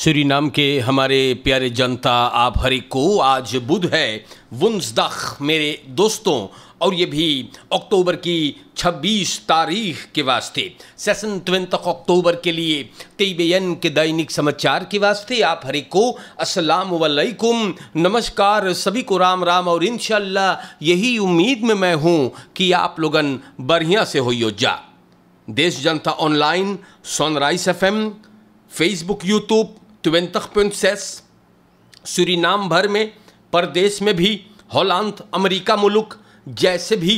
श्री नाम के हमारे प्यारे जनता आप हरे को आज बुध है वंसदख मेरे दोस्तों और ये भी अक्टूबर की 26 तारीख के वास्ते सेशन ट्वेंथ अक्टूबर के लिए तेबेन के दैनिक समाचार के वास्ते आप हरे को असलम वालेकुम नमस्कार सभी को राम राम और इन यही उम्मीद में मैं हूँ कि आप लोगन बढ़िया से हो जा देश जनता online sunrise F Facebook YouTube 20.6 Suriname भर में परदेश में भी हॉलांत अमेरिका मुल्क जैसे भी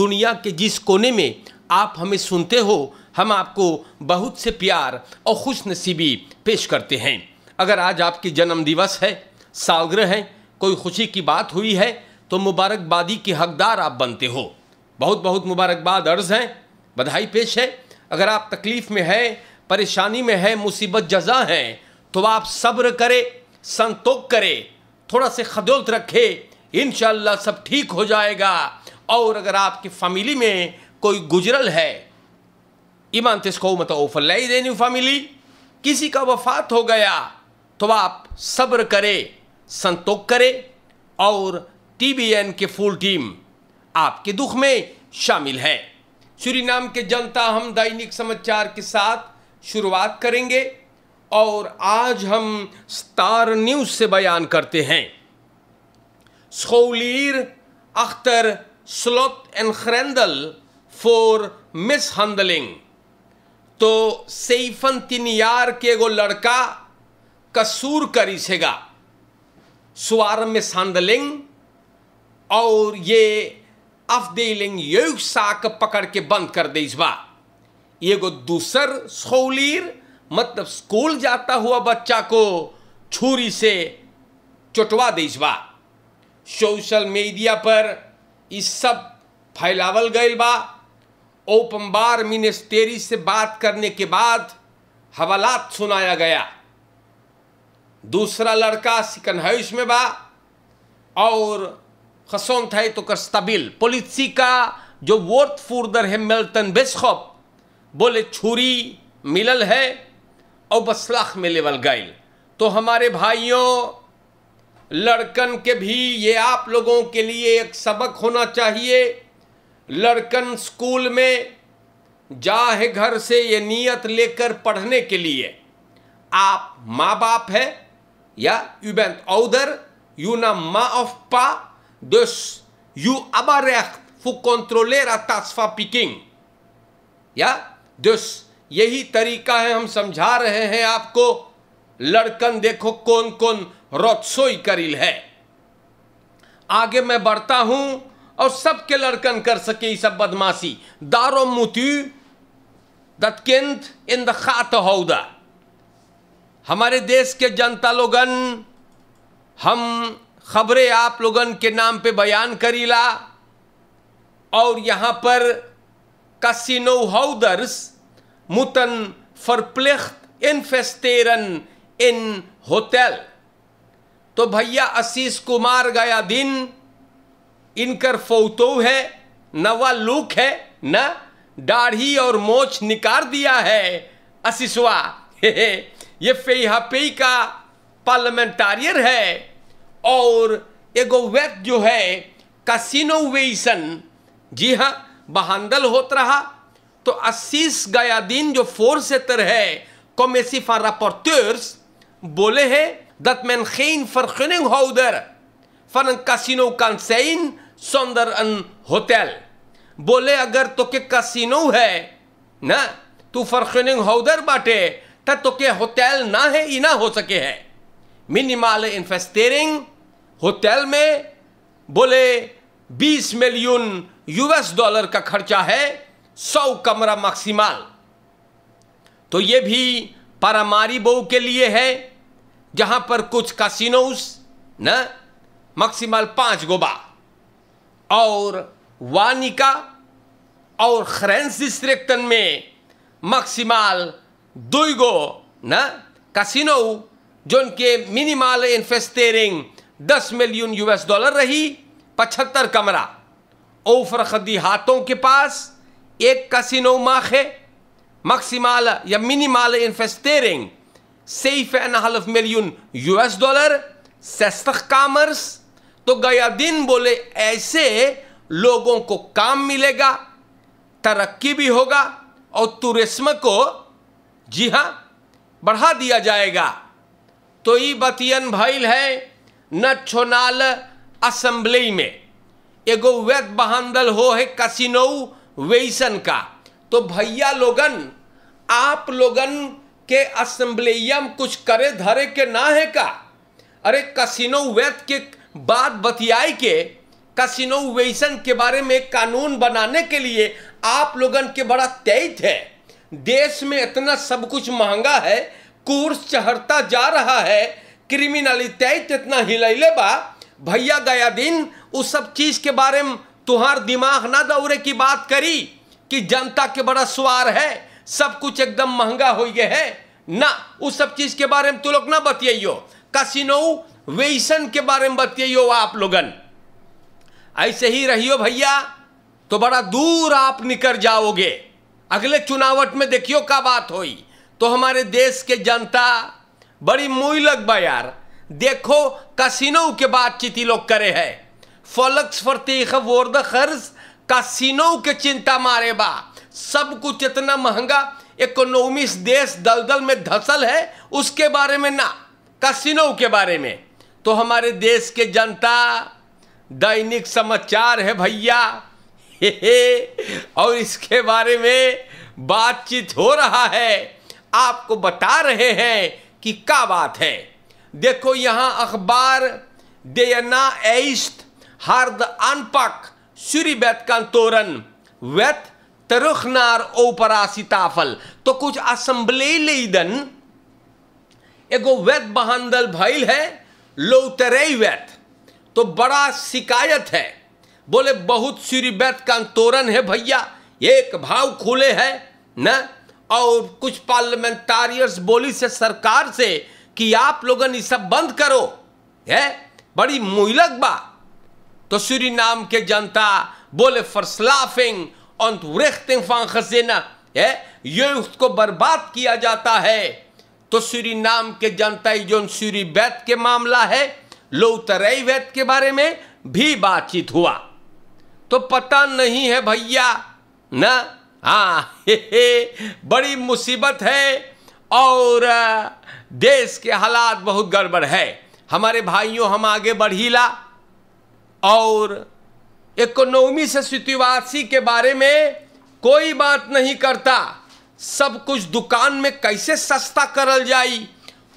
दुनिया के जिस कोने में आप हमें सुनते हो हम आपको बहुत से प्यार और खुश नसीबी पेश करते हैं अगर आज आपकी जन्म दिवस है सालग्रह है कोई खुशी की बात हुई है तो मुबारकबादी के हकदार आप बनते हो बहुत बहुत मुबारकबाद अर्ज है बधाई पेश है अगर आप तकलीफ़ में है परेशानी में है मुसीबत जजा हैं तो आप सब्र करे संतोख करे थोड़ा से खदोलत रखे इन सब ठीक हो जाएगा और अगर आपकी फैमिली में कोई गुजरल है ईमान तिस्को मतफ़ल्लाई फैमिली किसी का वफात हो गया तो आप सब्र करे संतोख करे और टीबीएन के फुल टीम आपके दुख में शामिल है श्री के जनता हम दैनिक समाचार के साथ शुरुआत करेंगे और आज हम स्टार न्यूज़ से बयान करते हैं सोलीर अख्तर स्लोत एंड ख्रेंडल फॉर मिस हंडलिंग तो सेफन तिनियार के गो लड़का कसूर करी सेगा सुवार मिस हंडलिंग और ये अफदेलिंग युग साक पकड़ के बंद कर दे इस बार ये गो दूसर सोलीर मतलब स्कूल जाता हुआ बच्चा को छुरी से चुटवा दीज बा सोशल मीडिया पर इस सब फैलावल गई बा ओपम्बार मिनिस्टेरी से बात करने के बाद हवालात सुनाया गया दूसरा लड़का सिकन हाउस में बा और खसोन था तो कस्तबिल पुलिसी का जो वोट फूर्दर है मिल्टन बेस्खॉप बोले छुरी मिलल है और बसलाख में लेवल गई तो हमारे भाइयों लड़कन के भी ये आप लोगों के लिए एक सबक होना चाहिए लड़कन स्कूल में जा है घर से ये नियत लेकर पढ़ने के लिए आप माँ बाप है या यू बैंक औदर यू ना माँ ऑफ पा दोस यू अबारेख फू कंट्रोलेर आता पिकिंग या दोस यही तरीका है हम समझा रहे हैं आपको लड़कन देखो कौन कौन रोत्सोई करील है आगे मैं बढ़ता हूं और सबके लड़कन कर सके सब बदमाशी दारो मुत्यु दत इन दात हौदा हमारे देश के जनता लोगन हम खबरें आप लोगन के नाम पे बयान करीला और यहां पर कसिनो हौदर्स moeten verplicht investeren in hotel. तो भैया आशीष कुमार गया दिन इनकर फोटो है नवा लुक है न दाढ़ी और मोछ निकाल दिया है आशीषवा ये फेहापेई का पार्लियामेंटारियर है और एगो व्यक्त जो है कसिनो जी हाँ बहांदल होत रहा तो असीस गयादीन जो फोर सेटर है कॉमेसी फॉर बोले हैं दत मैन खेन फरखनिंग हाउदर फर कान कंसेन सौंदर अन होटल बोले अगर तो के कसिनो है ना तू फरखनिंग हाउडर बाटे तो तो के होटल ना है ही ना हो सके है मिनिमल इन्वेस्टेरिंग होटल में बोले बीस मिलियन यूएस डॉलर का खर्चा है सौ कमरा मक्सीमाल तो ये भी पारामारीबो के लिए है जहां पर कुछ कसिनोस न मैक्सिमल पांच गोबा और वानिका और खरेंस डिस्ट्रिक्टन में मैक्सिमल गो न कसिनो जो उनके मिनिमल इन्वेस्टेरिंग दस मिलियन यूएस डॉलर रही पचहत्तर कमरा ओफर खदी हाथों के पास één casino mag je maximale, ja minimale investering 7,5 miljoen US dollar 60 कामर्स तो दिन बोले ऐसे लोगों को काम मिलेगा तरक्की भी होगा और टूरिज्म को जी हाँ बढ़ा दिया जाएगा तो ये बतियन भाईल है न छोनाल असम्बली में एगो वैद बहांदल हो है कसिनऊ वेसन का तो भैया लोगन आप लोगन के असम्बलिया कुछ करे धरे के ना है का अरे कसिनो वैद के बात बतियाई के कसिनो वैसन के बारे में कानून बनाने के लिए आप लोगन के बड़ा तेज है देश में इतना सब कुछ महंगा है कोर्स चढ़ता जा रहा है क्रिमिनलिटी इतना हिलैले बा भैया गया दिन उस सब चीज़ के बारे में तुहार दिमाग ना दौरे की बात करी कि जनता के बड़ा स्वार है सब कुछ एकदम महंगा हो गया है ना उस सब चीज के बारे में तू लोग ना बतियाइयो कसिनो वेसन के बारे में बतियाइयो आप लोगन ऐसे ही रहियो भैया तो बड़ा दूर आप निकल जाओगे अगले चुनावट में देखियो का बात हो तो हमारे देश के जनता बड़ी मुई लग यार देखो कसिनो के बातचीत लोग करे है फलक्स फरतीह वोर्द खर्ज कासिनो के चिंता मारे बा सब कुछ इतना महंगा इकोनॉमिक देश दलदल में धसल है उसके बारे में ना कासिनो के बारे में तो हमारे देश के जनता दैनिक समाचार है भैया और इसके बारे में बातचीत हो रहा है आपको बता रहे हैं कि क्या बात है देखो यहाँ अखबार देना एस्ट harde aanpak Suribet-kantoren, wet terug naar operatietafel. तो कुछ असम्बलेदन एगो वैत बहांदल भइल है लौतरई वैत तो बड़ा शिकायत है बोले बहुत सीरी वैत का तोरण है भैया एक भाव खुले है न और कुछ पार्लियामेंटारियर्स बोली से सरकार से कि आप लोगन ये सब बंद करो है बड़ी मुइलक बा de Suriname keek janta, bolle verslaving, ontwrichting van gezinnen, है युद्ध को बर्बाद किया जाता है तो सूरी नाम के जनता जो सूरी वैद के मामला है लो तरई वैद के बारे में भी बातचीत हुआ तो पता नहीं है भैया न हाँ बड़ी मुसीबत है और देश के हालात बहुत गड़बड़ है हमारे भाइयों हम आगे बढ़ीला और इकोनॉमी से स्थितिवासी के बारे में कोई बात नहीं करता सब कुछ दुकान में कैसे सस्ता करल जाई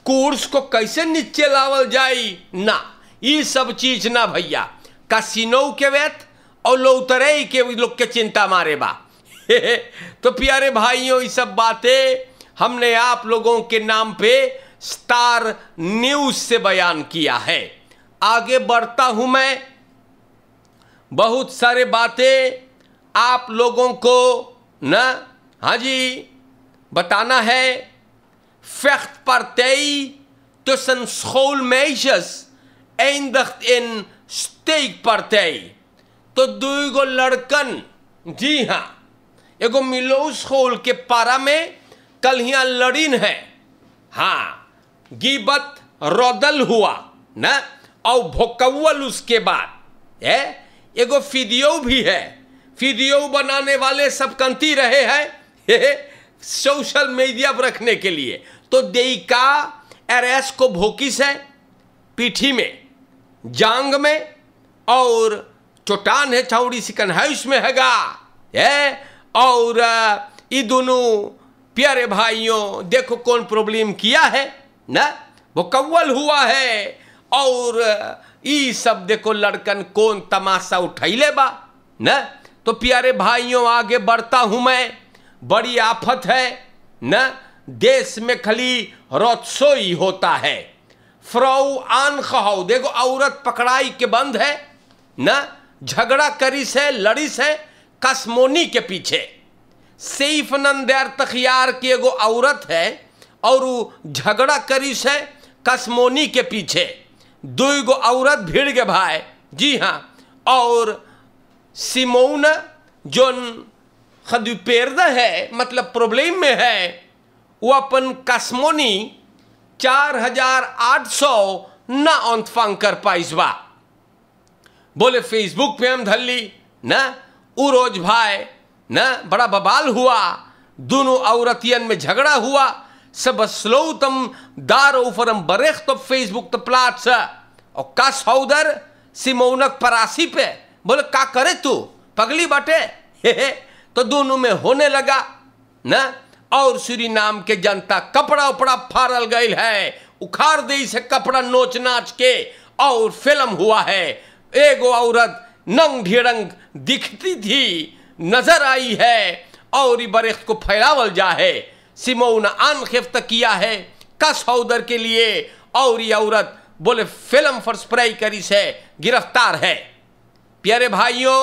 कोर्स को कैसे नीचे लावल जाई ना ये सब चीज ना भैया कसिनो के व्यथ और लौतरे के लोग के चिंता मारे बा तो प्यारे भाइयों ये सब बातें हमने आप लोगों के नाम पे स्टार न्यूज से बयान किया है आगे बढ़ता हूं मैं बहुत सारे बातें आप लोगों को न हाँ जी बताना है मैशस एन दख्त इन eindigt पर तेई तो, तो गो लड़कन जी हाँ एगो मिलोस होल के पारा में कल ही लड़ीन है हाँ गिबत रौदल हुआ ना और भोकवल उसके बाद है एगो फिदियो भी है फिदियो बनाने वाले सब कंती रहे हैं सोशल मीडिया पर रखने के लिए तो देयिका एरेस को भोकिस है पीठी में जांग में और चोटान है छाउड़ी सिकन है उसमें हैगा है और ये दोनों प्यारे भाइयों देखो कौन प्रॉब्लम किया है ना वो कव्वल हुआ है और सब देखो लड़कन कौन तमाशा ले बा न तो प्यारे भाइयों आगे बढ़ता हूं मैं बड़ी आफत है न देश में खाली रोत्सोई होता है फ्रौ आन खहाओ देखो औरत पकड़ाई के बंद है न झगड़ा करिस है लड़िस है कसमोनी के पीछे सैफ नंदर तखियार की एगो औरत है और झगड़ा करिस है कसमोनी के पीछे दुई गो औरत भीड़ के भाई जी हाँ और सिमोन जोन खदुपेर्द है मतलब प्रॉब्लम में है वो अपन कसमोनी चार हजार आठ सौ ना अंतफांग कर पाइस बा बोले फेसबुक पे हम धल्ली न उ रोज भाई न बड़ा बबाल हुआ दोनों औरतियन में झगड़ा हुआ sebesloten daarover een bericht op Facebook te plaatsen. और का सौदर सिमौनक परासी पे बोले का करे तू पगली बटे हे हे तो दोनों में होने लगा न और श्री नाम के जनता कपड़ा उपड़ा फाड़ल गई है उखाड़ दी से कपड़ा नोच नाच के और फिल्म हुआ है एगो औरत नंग ढेरंग दिखती थी नजर आई है और बरेख को फैलावल जा है सिमोन अनखिफ्त किया है कस हौदर के लिए और ये औरत बोले फिल्म फॉर स्प्रे करी से गिरफ्तार है प्यारे भाइयों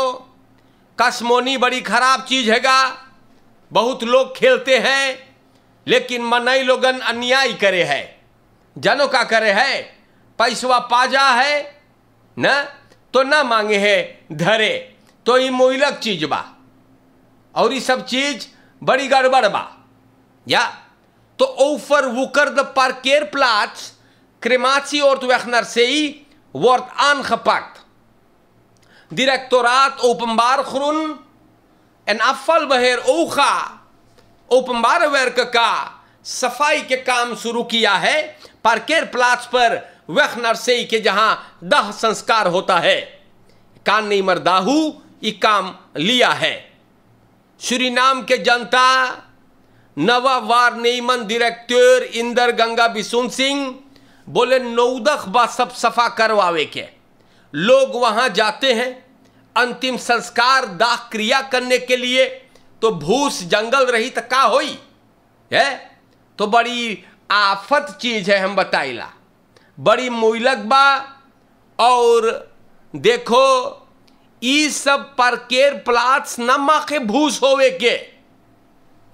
कसमोनी बड़ी खराब चीज हैगा बहुत लोग खेलते हैं लेकिन मनई लोगन अन्याय करे है जनों का करे है पैसवा पाजा है न तो ना मांगे है धरे तो ये मोइलक चीज बा और ये सब चीज बड़ी गड़बड़ बा Yeah. To overwoeker de parkeerplaats, crematieoordweg Zee, wordt aangepakt. Directoraat Openbaar Groen en Afvalbeheer OGA, Openbare Werken K, Safai Kekam Surukia, शुरू किया है पार्केर प्लाट्स पर वह नरसई के जहां दह संस्कार होता है कान नहीं मरदाहू ये काम लिया है Suriname Navavarneyman director Inder Ganga Bisun Singh बोले नौदख बा सब सफा करवावे के लोग वहां जाते हैं अंतिम संस्कार दाह क्रिया करने के लिए तो भूस जंगल रही तो का होई है तो बड़ी आफत चीज है हम बताइला बड़ी मुइलक बा और देखो ई सब परकेर प्लाट्स नमा के भूस होवे के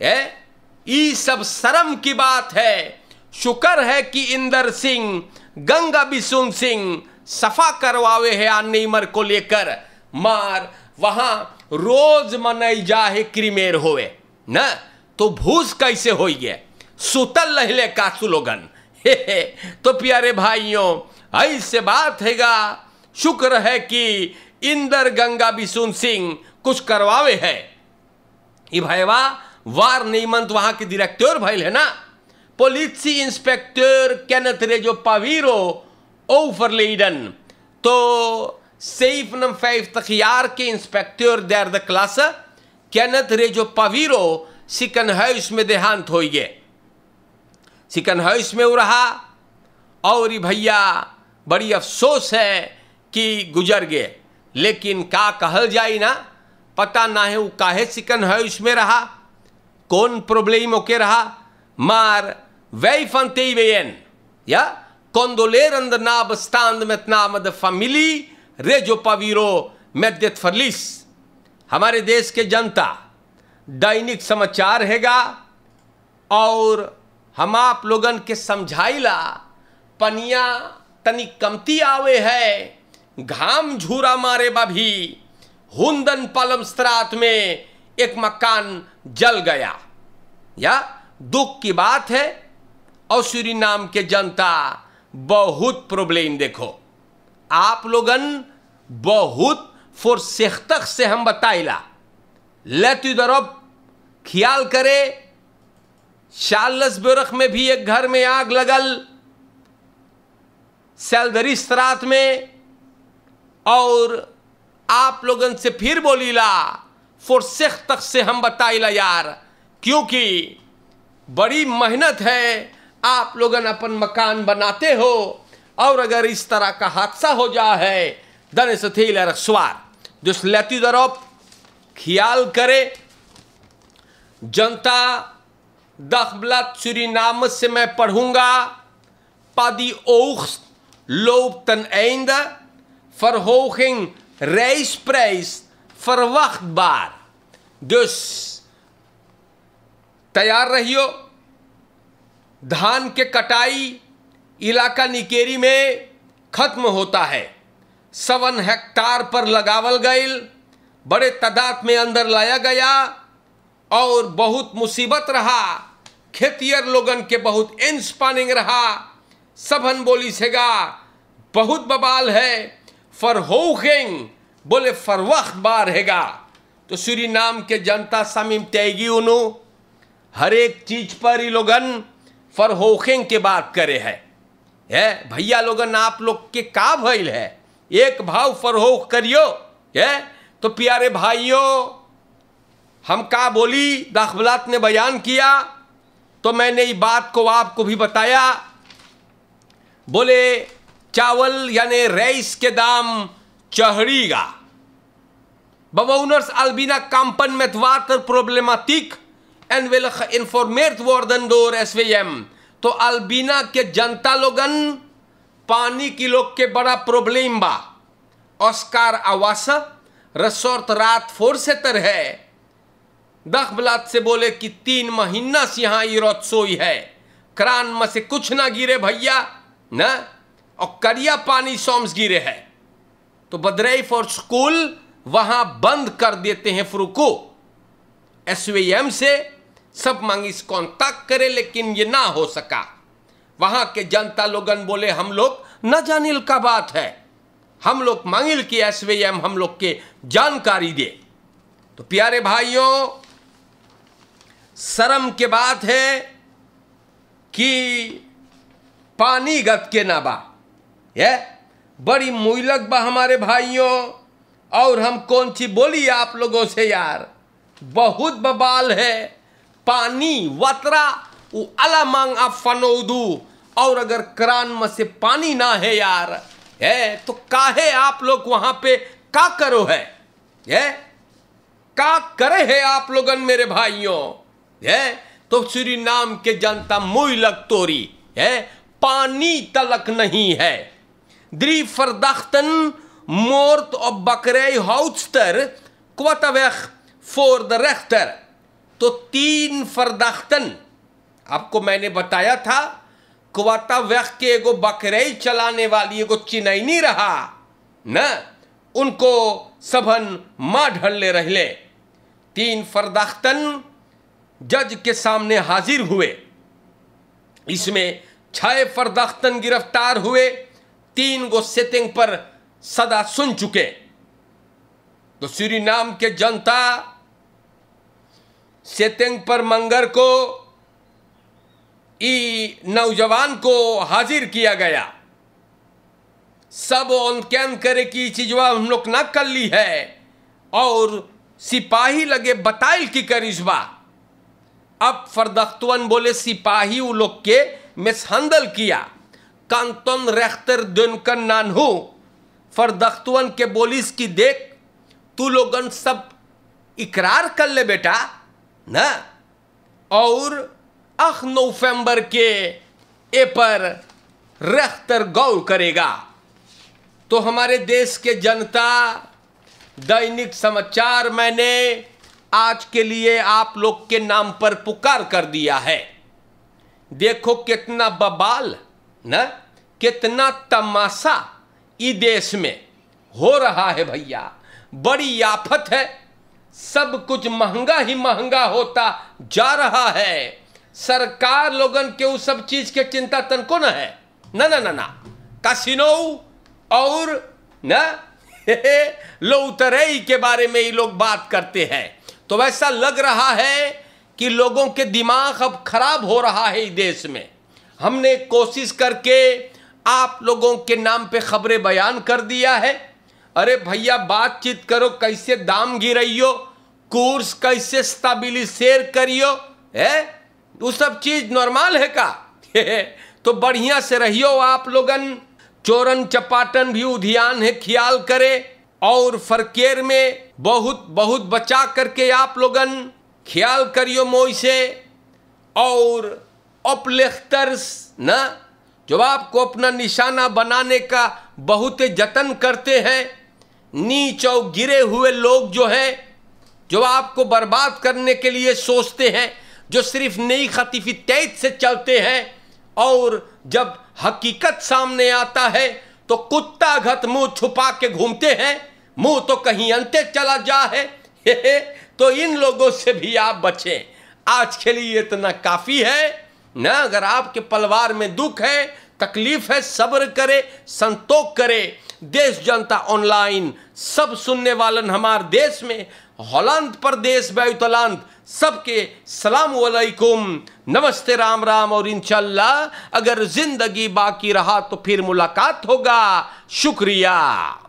है सब शर्म की बात है शुक्र है कि इंदर सिंह गंगा बिशुन सिंह सफा करवावे है आनीमर को लेकर मार वहां रोज मनाई जाहे क्रिमेर होवे न तो भूस कैसे हो गए सुतल लहले का सुलोगन हे हे तो प्यारे भाइयों ऐसे बात हैगा शुक्र है कि इंदर गंगा बिशुन सिंह कुछ करवावे है ये भाईवा वार नियमंत वहां के डायरेक्टर भइल है ना पोलिसी इंस्पेक्टर कैनथ रेजो पावीरो ओवर लेडन तो सेफ फाइव यार के इंस्पेक्टर देर द क्लास कैनथ रेजो पावीरो सिकन हाउस में देहांत हो गए सिकन हाउस में वो रहा और भैया बड़ी अफसोस है कि गुजर गए लेकिन का कहल जाए ना पता ना है वो काहे सिकन हाउस में रहा con probleemokera maar wij van TWN, ja, condoleren de nabestaanden, met name de familie regio Paviro, met dit verlies. Hamare देश ke janta, dainik samachar hega, aur हम आप लोगन के समझाइला पनिया तनिक कमती आवे है घाम झूरा मारे बा भी हुंदन पलम स्त्रात में एक मकान जल गया या दुख की बात है और नाम के जनता बहुत प्रॉब्लम देखो आप लोगन बहुत फुरसेख्तक से हम बताइला लेती दरब ख्याल करे शालस बेरख में भी एक घर में आग लगल सैलदरी सरात में और आप लोगन से फिर बोलीला फुरसेख तक से हम बताइला यार क्योंकि बड़ी मेहनत है आप लोग अपन मकान बनाते हो और अगर इस तरह का हादसा हो जा है दन सथी लरसवार जिस लेती दरोप ख्याल करे जनता दखबलत चुरी नाम से मैं पढ़ूंगा पादी ओख लोब तन ऐंद फरहोखिंग रेस प्रेस verwachtbaar. Dus तैयार रहियो धान के कटाई इलाका निकेरी में खत्म होता है सवन हेक्टार पर लगावल गईल बड़े तादाद में अंदर लाया गया और बहुत मुसीबत रहा खेतियर लोगन के बहुत इंस रहा सभन बोली सेगा बहुत बबाल है फॉर होखेंग बोले फरवख बार हैगा तो श्री नाम के जनता समीम तैगी उनु हर एक चीज पर ही लोगन फरहोखें के बात करे है है भैया लोगन आप लोग के का भइल है एक भाव फरहोख करियो है तो प्यारे भाइयों हम का बोली दाखबलात ने बयान किया तो मैंने ये बात को आपको भी बताया बोले चावल यानी राइस के दाम चहरीगा chahriga. Baba owners Albina kampen met waterproblematiek en willen geïnformeerd worden door SWM. तो अल्बीना के जनता लोगन पानी की लोग के बड़ा प्रॉब्लम बा ऑस्कार आवास रसोर्त रात फोर से तर है दख बलात से बोले कि तीन महीना से यहाँ रोत सोई है क्रान में से कुछ ना गिरे भैया ना और करिया पानी सोम्स गिरे है तो बदरई फॉर स्कूल वहां बंद कर देते हैं फ्रूको को एस से सब मांगी कॉन्टैक्ट करे लेकिन ये ना हो सका वहां के जनता लोगन बोले हम लोग न जानिल का बात है हम लोग मांगिल की एस हम लोग के जानकारी दे तो प्यारे भाइयों शर्म के बात है कि पानी गत के ना बा बड़ी मुइलक बा हमारे भाइयों और हम कौन सी बोली आप लोगों से यार बहुत बबाल है पानी वतरा वो अला मांग आप फनौदू और अगर करान में से पानी ना है यार है तो काहे आप लोग वहां पे का करो है ये का करे है आप लोगन मेरे भाइयों है तो श्री नाम के जनता मुई लग तोरी है पानी तलक नहीं है drie verdachten moord op bakkerij Houtster Kwattaweg voor de rechter तो तीन फरदाख्तन आपको मैंने बताया था क्वाता व्यख के एगो बकरई चलाने वाली एगो चिनैनी रहा न उनको सबन माँ ढलने रहले तीन फरदाख्तन जज के सामने हाजिर हुए इसमें छह फरदाख्तन गिरफ्तार हुए तीन गो सेटिंग पर सदा सुन चुके तो श्री नाम के जनता सेटिंग पर मंगर को ई नौजवान को हाजिर किया गया सब कैन करे की चीजवा हम लोग ना कर ली है और सिपाही लगे बताइल की करिश्मा अब फरदख्तवन बोले सिपाही वो लोग के मिसहंदल किया kanton rechter Duncan फर फरदख्तवन के बोलिस की देख तू लोगन सब इकरार कर ले बेटा ना और अख नवंबर के ए पर रख्तर गौर करेगा तो हमारे देश के जनता दैनिक समाचार मैंने आज के लिए आप लोग के नाम पर पुकार कर दिया है देखो कितना बबाल ना कितना तमाशा इस देश में हो रहा है भैया बड़ी आफत है सब कुछ महंगा ही महंगा होता जा रहा है सरकार लोगन के उस सब चीज के चिंता तनको न है ना ना ना ना कसिनो और न लो उतरई के बारे में ये लोग बात करते हैं तो वैसा लग रहा है कि लोगों के दिमाग अब खराब हो रहा है इस देश में हमने कोशिश करके आप लोगों के नाम पे खबरें बयान कर दिया है अरे भैया बातचीत करो कैसे दाम गिरइयो कोर्स कैसे स्टेबिलिसेर करियो है वो सब चीज नॉर्मल है का तो बढ़िया से रहियो आप लोगन चोरन चपाटन भी उधियान है ख्याल करे और फरकेर में बहुत बहुत बचा करके आप लोगन ख्याल करियो मोई से और अपलेख्तर्स न जो आपको अपना निशाना बनाने का बहुत जतन करते हैं नीच और गिरे हुए लोग जो हैं जो आपको बर्बाद करने के लिए सोचते हैं जो सिर्फ नई खतीफी तैत से चलते हैं और जब हकीकत सामने आता है तो कुत्ता घत मुंह छुपा के घूमते हैं मुंह तो कहीं अंते चला जा है हे हे, तो इन लोगों से भी आप बचें आज के लिए इतना काफ़ी है ना अगर आपके परिवार में दुख है तकलीफ है सब्र करे संतोष करे देश जनता ऑनलाइन सब सुनने वालन हमार देश में पर देश बैतलांत सबके सलाम वालेकुम नमस्ते राम राम और इनशाला अगर जिंदगी बाकी रहा तो फिर मुलाकात होगा शुक्रिया